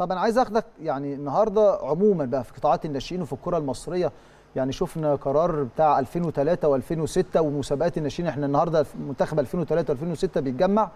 طب انا عايز اخدك يعني النهارده عموما بقى في قطاعات الناشئين وفي الكره المصريه يعني شفنا قرار بتاع 2003 و2006 ومسابقات الناشئين احنا النهارده منتخب 2003 و2006 بيتجمع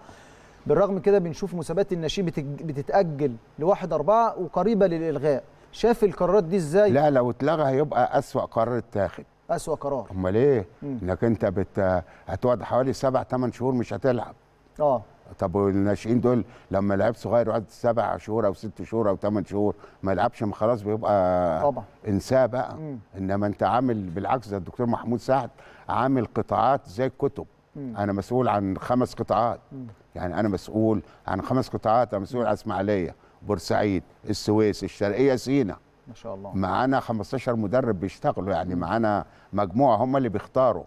بالرغم كده بنشوف مسابقات الناشئين بتتاجل لواحد أربعة وقريبه للالغاء شاف القرارات دي ازاي لا لو اتلغى هيبقى اسوا قرار اتاخد اسوا قرار امال ايه انك انت بت... هتقعد حوالي سبع ثمان شهور مش هتلعب اه طب والناشئين دول لما لعيب صغير يقعد سبع شهور او ست شهور او ثمان شهور ما يلعبش ما خلاص بيبقى طبعا انساه بقى مم. انما انت عامل بالعكس ده الدكتور محمود سعد عامل قطاعات زي الكتب مم. انا مسؤول عن خمس قطاعات مم. يعني انا مسؤول عن خمس قطاعات انا مسؤول عن اسماعيليه بورسعيد السويس الشرقيه سينا ما شاء الله معانا 15 مدرب بيشتغلوا يعني معانا مجموعه هم اللي بيختاروا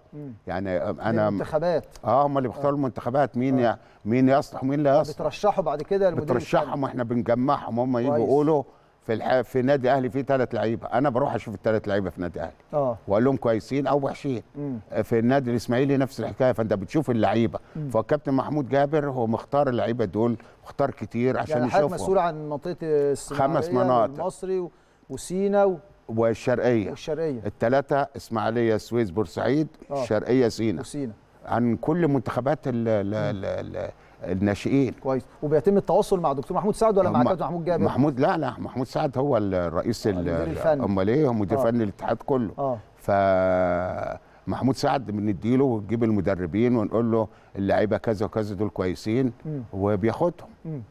يعني, يعني انا منتخبات اه هم اللي بيختاروا آه. المنتخبات مين آه. مين يصلح ومين لا يصلح بترشحوا بعد كده المدربين بترشحهم واحنا بنجمعهم هم يجوا يقولوا في الح... في نادي اهلي في ثلاث لعيبه انا بروح اشوف الثلاث لعيبه في نادي اهلي اه واقول لهم كويسين او وحشين مم. في النادي الاسماعيلي نفس الحكايه فانت بتشوف اللعيبه فالكابتن محمود جابر هو مختار اللعيبه دول مختار كتير عشان يعني يشوفهم يعني مسؤول عن منطقه خمس مناطق المصري و... وسينا والشرقيه والشرقيه الثلاثه اسماعيليه سويس بورسعيد آه. الشرقيه سينا وسينا عن كل منتخبات ال الناشئين كويس وبيتم التواصل مع دكتور محمود سعد ولا مع كابتن محمود جابر محمود لا لا محمود سعد هو الرئيس آه، المدير الفني امال ايه هو مدير آه. فني الاتحاد كله آه. ف محمود سعد بنديله ونجيب المدربين ونقول له اللعيبه كذا وكذا دول كويسين م. وبياخدهم م.